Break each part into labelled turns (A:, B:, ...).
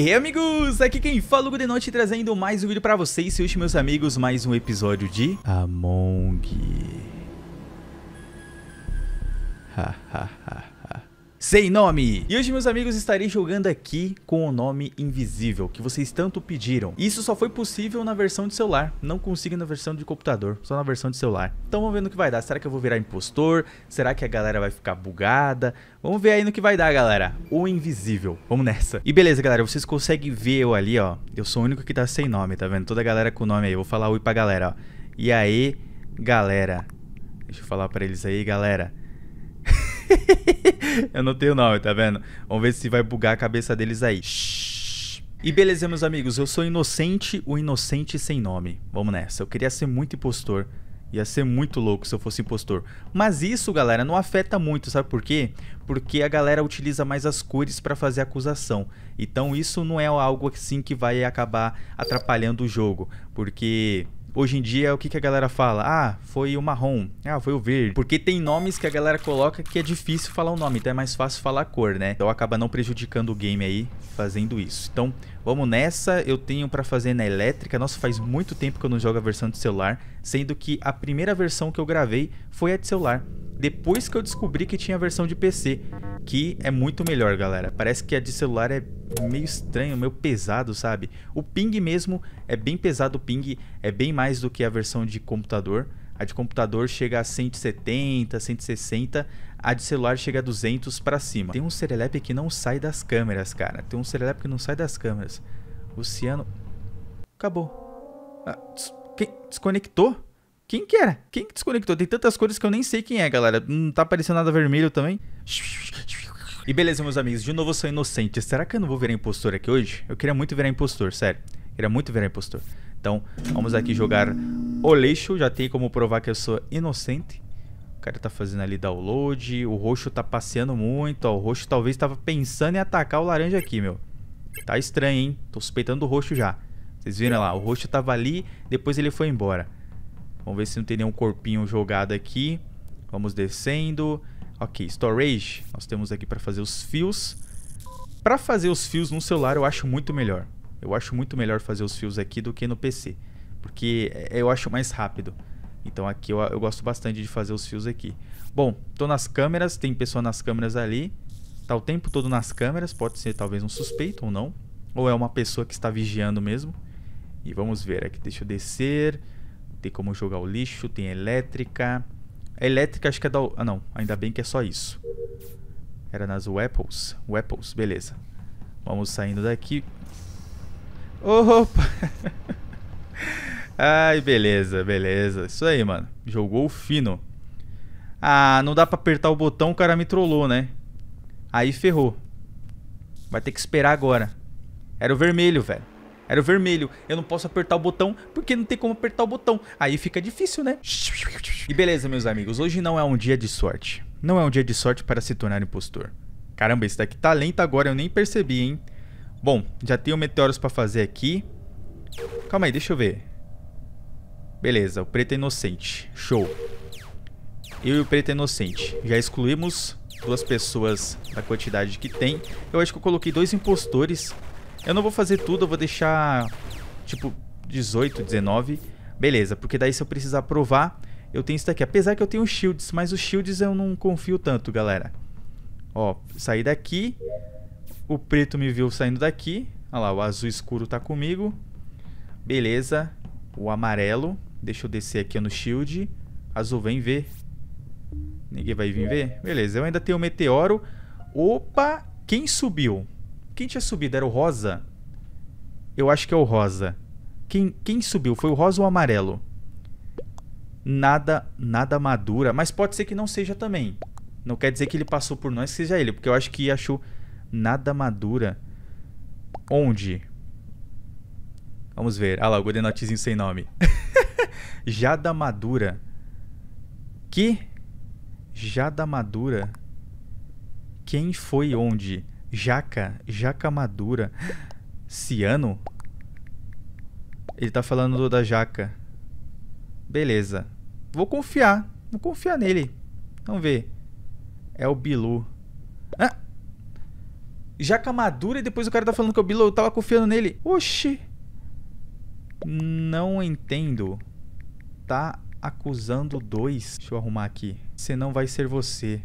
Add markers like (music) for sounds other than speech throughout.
A: Hey amigos, aqui quem fala o Gudenote trazendo mais um vídeo pra vocês e hoje meus amigos, mais um episódio de Among. Ha ha ha sem nome. E hoje, meus amigos, estarei jogando aqui com o nome invisível, que vocês tanto pediram. Isso só foi possível na versão de celular, não consigo na versão de computador, só na versão de celular. Então vamos ver no que vai dar. Será que eu vou virar impostor? Será que a galera vai ficar bugada? Vamos ver aí no que vai dar, galera. O invisível. Vamos nessa. E beleza, galera, vocês conseguem ver eu ali, ó. Eu sou o único que tá sem nome, tá vendo? Toda a galera com nome aí. Eu vou falar oi pra galera, ó. E aí, galera. Deixa eu falar pra eles aí, galera. (laughs) eu não tenho nome, tá vendo? Vamos ver se vai bugar a cabeça deles aí. E beleza, meus amigos, eu sou inocente, o inocente sem nome. Vamos nessa. Eu queria ser muito impostor. Ia ser muito louco se eu fosse impostor. Mas isso, galera, não afeta muito, sabe por quê? Porque a galera utiliza mais as cores para fazer acusação. Então isso não é algo assim que vai acabar atrapalhando o jogo, porque hoje em dia, o que, que a galera fala? Ah, foi o marrom. Ah, foi o verde. Porque tem nomes que a galera coloca que é difícil falar o nome, então é mais fácil falar a cor, né? Então acaba não prejudicando o game aí fazendo isso. Então, vamos nessa. Eu tenho para fazer na elétrica. Nossa, faz muito tempo que eu não jogo a versão de celular, sendo que a primeira versão que eu gravei foi a de celular. Depois que eu descobri que tinha a versão de PC, que é muito melhor, galera. Parece que a de celular é meio estranho, meio pesado, sabe? O ping mesmo é bem pesado, o ping é bem mais do que a versão de computador. A de computador chega a 170, 160, a de celular chega a 200 para cima. Tem um serelepe que não sai das câmeras, cara. Tem um serelepe que não sai das câmeras. Luciano... Acabou. Ah, des quem desconectou? Quem que era? Quem que desconectou? Tem tantas cores que eu nem sei quem é, galera. Não tá aparecendo nada vermelho também? E beleza, meus amigos, de novo eu sou inocente. Será que eu não vou virar impostor aqui hoje? Eu queria muito virar impostor, sério. Eu queria muito virar impostor. Então, vamos aqui jogar o lixo. Já tem como provar que eu sou inocente. O cara tá fazendo ali download. O roxo tá passeando muito. Ó, o roxo talvez tava pensando em atacar o laranja aqui, meu. Tá estranho, hein? Tô suspeitando do roxo já. Vocês viram lá? O roxo tava ali, depois ele foi embora. Vamos ver se não tem nenhum corpinho jogado aqui. Vamos descendo. Ok, storage. Nós temos aqui para fazer os fios. Para fazer os fios no celular eu acho muito melhor. Eu acho muito melhor fazer os fios aqui do que no PC. Porque eh, eu acho mais rápido. Então aqui eu, eu gosto bastante de fazer os fios aqui. Bom, estou nas câmeras. Tem pessoa nas câmeras ali. Tá o tempo todo nas câmeras. Pode ser talvez um suspeito ou não. Ou é uma pessoa que está vigiando mesmo. E vamos ver aqui. Deixa eu descer. Tem como jogar o lixo. Tem elétrica elétrica acho que é da... Ah, não. Ainda bem que é só isso. Era nas Weapons. Weapons, beleza. Vamos saindo daqui. Opa! (laughs) Ai, beleza, beleza. Isso aí, mano. Jogou fino. Ah, não dá pra apertar o botão, o cara me trollou, né? Aí ferrou. Vai ter que esperar agora. Era o vermelho, velho. Era o vermelho. Eu não posso apertar o botão porque não tem como apertar o botão. Aí fica difícil, né? E beleza, meus amigos. Hoje não é um dia de sorte. Não é um dia de sorte para se tornar impostor. Caramba, esse daqui tá lento agora, eu nem percebi, hein? Bom, já tenho meteoros para fazer aqui. Calma aí, deixa eu ver. Beleza, o preto é inocente. Show. Eu e o preto é inocente. Já excluímos duas pessoas da quantidade que tem. Eu acho que eu coloquei dois impostores eu não vou fazer tudo, eu vou deixar tipo 18, 19. Beleza, porque daí se eu precisar provar, eu tenho isso daqui. Apesar que eu tenho shields, mas os shields eu não confio tanto, galera. Ó, saí daqui. O preto me viu saindo daqui. Olha lá, o azul escuro tá comigo. Beleza. O amarelo. Deixa eu descer aqui no shield. Azul, vem ver. Ninguém vai vir ver? Beleza, eu ainda tenho o meteoro. Opa, quem subiu? Quem tinha subido era o rosa? Eu acho que é o rosa. Quem, quem subiu? Foi o rosa ou o amarelo? Nada, nada madura. Mas pode ser que não seja também. Não quer dizer que ele passou por nós que seja ele. Porque eu acho que achou nada madura. Onde? Vamos ver. Ah lá, o Godenotezinho sem nome. (laughs) Jada madura. Que? Jada madura. Quem foi onde? Jaca, jaca madura. Ciano? Ele tá falando do, da jaca. Beleza. Vou confiar. Vou confiar nele. Vamos ver. É o Bilu. Ah! Jaca madura e depois o cara tá falando que é o Bilu. Eu tava confiando nele. Oxi. Não entendo. Tá acusando dois. Deixa eu arrumar aqui. Você não vai ser você.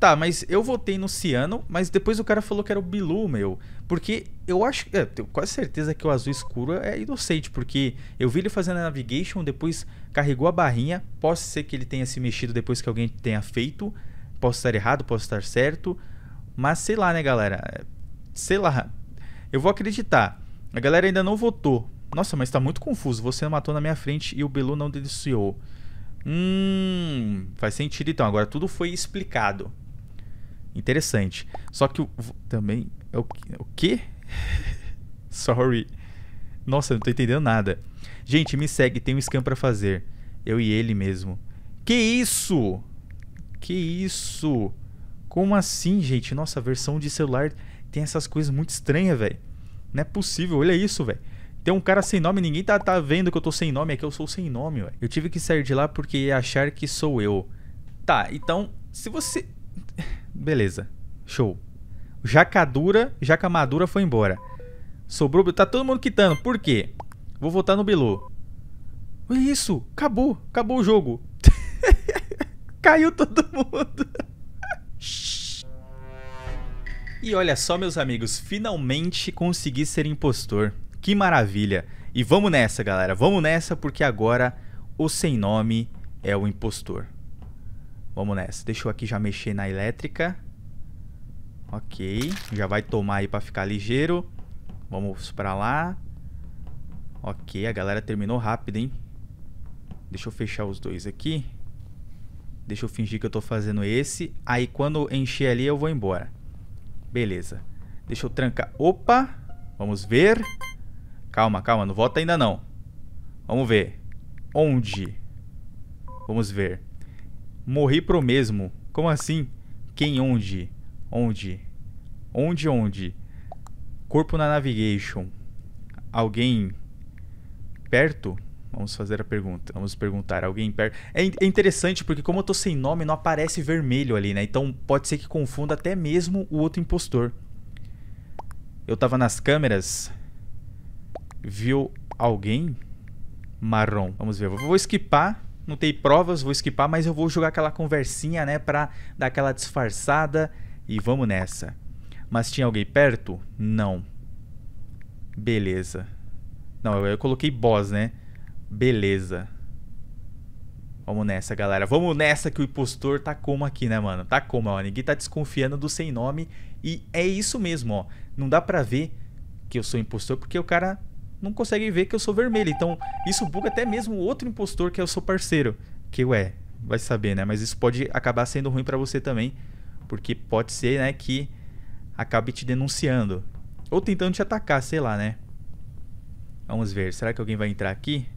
A: Tá, mas eu votei no Ciano, mas depois o cara falou que era o Bilu, meu. Porque eu acho. Eu é, tenho quase certeza que o azul escuro é inocente, porque eu vi ele fazendo a navigation, depois carregou a barrinha. Posso ser que ele tenha se mexido depois que alguém tenha feito. Posso estar errado, posso estar certo. Mas sei lá, né, galera? Sei lá. Eu vou acreditar. A galera ainda não votou. Nossa, mas tá muito confuso. Você matou na minha frente e o Bilu não denunciou. Hum. Faz sentido então. Agora tudo foi explicado. Interessante. Só que o, também é o, o quê? (laughs) Sorry. Nossa, não tô entendendo nada. Gente, me segue, tem um scan para fazer. Eu e ele mesmo. Que isso? Que isso? Como assim, gente? Nossa, a versão de celular tem essas coisas muito estranhas, velho. Não é possível, olha isso, velho. Tem um cara sem nome, ninguém tá, tá vendo que eu tô sem nome, é que eu sou sem nome, velho. Eu tive que sair de lá porque ia achar que sou eu. Tá, então, se você Beleza. Show. Jacadura, Jacamadura foi embora. Sobrou. Tá todo mundo quitando. Por quê? Vou votar no Bilu. É isso, acabou. Acabou o jogo. (laughs) Caiu todo mundo. (laughs) e olha só, meus amigos, finalmente consegui ser impostor. Que maravilha. E vamos nessa, galera. Vamos nessa porque agora o sem nome é o impostor. Vamos nessa. Deixa eu aqui já mexer na elétrica. Ok. Já vai tomar aí pra ficar ligeiro. Vamos pra lá. Ok, a galera terminou rápido, hein? Deixa eu fechar os dois aqui. Deixa eu fingir que eu tô fazendo esse. Aí quando encher ali eu vou embora. Beleza. Deixa eu trancar. Opa! Vamos ver. Calma, calma. Não volta ainda não. Vamos ver. Onde? Vamos ver. Morri pro mesmo. Como assim? Quem onde? Onde? Onde onde? Corpo na navigation. Alguém perto? Vamos fazer a pergunta. Vamos perguntar. Alguém perto. É, in é interessante porque, como eu tô sem nome, não aparece vermelho ali, né? Então pode ser que confunda até mesmo o outro impostor. Eu tava nas câmeras. Viu alguém? Marrom. Vamos ver. Eu vou esquipar não tem provas, vou esquipar, mas eu vou jogar aquela conversinha, né, pra dar aquela disfarçada e vamos nessa. Mas tinha alguém perto? Não. Beleza. Não, eu, eu coloquei boss, né? Beleza. Vamos nessa, galera. Vamos nessa que o impostor tá como aqui, né, mano? Tá como, ó. Ninguém tá desconfiando do sem nome. E é isso mesmo, ó. Não dá pra ver que eu sou impostor porque o cara não conseguem ver que eu sou vermelho. Então, isso buga até mesmo o outro impostor que é o seu parceiro. Que, ué, vai saber, né? Mas isso pode acabar sendo ruim para você também. Porque pode ser, né, que acabe te denunciando. Ou tentando te atacar, sei lá, né? Vamos ver, será que alguém vai entrar aqui?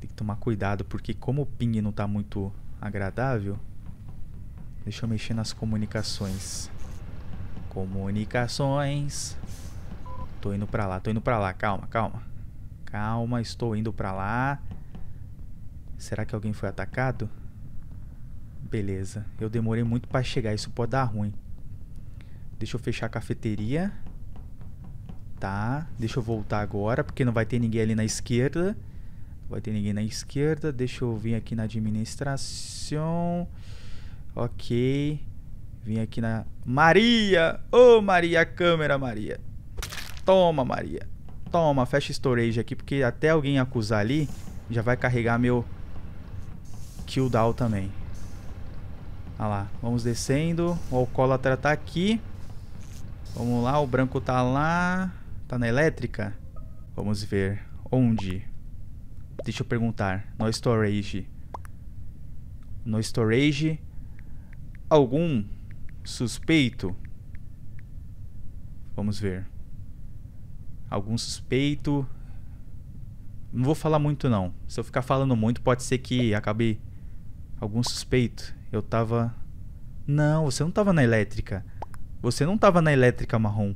A: Tem que tomar cuidado, porque como o ping não tá muito agradável... Deixa eu mexer nas comunicações. Comunicações... Tô indo pra lá, tô indo pra lá. Calma, calma. Calma, estou indo pra lá. Será que alguém foi atacado? Beleza. Eu demorei muito pra chegar, isso pode dar ruim. Deixa eu fechar a cafeteria. Tá. Deixa eu voltar agora, porque não vai ter ninguém ali na esquerda. Não vai ter ninguém na esquerda. Deixa eu vir aqui na administração. Ok. Vim aqui na... Maria! Ô, oh, Maria, câmera, Maria. Toma, Maria. Toma, fecha storage aqui, porque até alguém acusar ali, já vai carregar meu kill down também. Ah lá, vamos descendo. O alcoólatra tá aqui. Vamos lá, o branco tá lá. Tá na elétrica? Vamos ver. Onde? Deixa eu perguntar. No storage. No storage. Algum suspeito? Vamos ver algum suspeito. Não vou falar muito não. Se eu ficar falando muito, pode ser que acabe algum suspeito. Eu tava Não, você não tava na elétrica. Você não tava na elétrica marrom.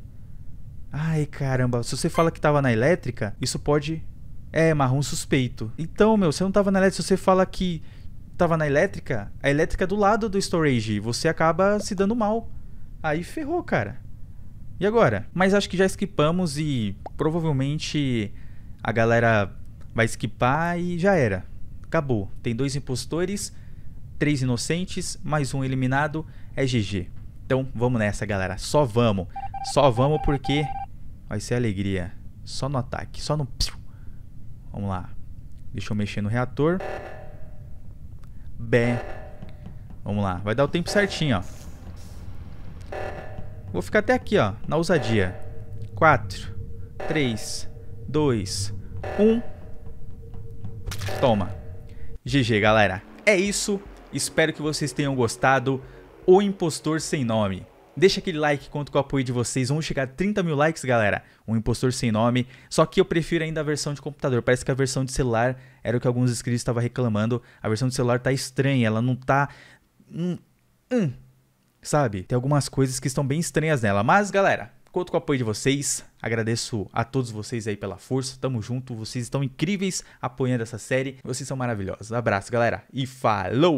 A: Ai, caramba, se você fala que tava na elétrica, isso pode é marrom suspeito. Então, meu, você não tava na elétrica, se você fala que tava na elétrica, a elétrica é do lado do storage, você acaba se dando mal. Aí ferrou, cara agora? Mas acho que já esquipamos e provavelmente a galera vai esquipar e já era. Acabou. Tem dois impostores, três inocentes, mais um eliminado. É GG. Então vamos nessa, galera. Só vamos. Só vamos porque vai ser alegria. Só no ataque, só no. Vamos lá. Deixa eu mexer no reator. Bem. Vamos lá. Vai dar o tempo certinho, ó. Vou ficar até aqui, ó, na ousadia. 4, 3, 2, 1. Toma. GG, galera. É isso. Espero que vocês tenham gostado. O Impostor Sem Nome. Deixa aquele like, conto com o apoio de vocês. Vamos chegar a 30 mil likes, galera. O impostor sem nome. Só que eu prefiro ainda a versão de computador. Parece que a versão de celular era o que alguns inscritos estavam reclamando. A versão de celular tá estranha. Ela não tá. Hum. hum sabe? Tem algumas coisas que estão bem estranhas nela. Mas, galera, conto com o apoio de vocês. Agradeço a todos vocês aí pela força. Tamo junto. Vocês estão incríveis apoiando essa série. Vocês são maravilhosos. Abraço, galera. E falou!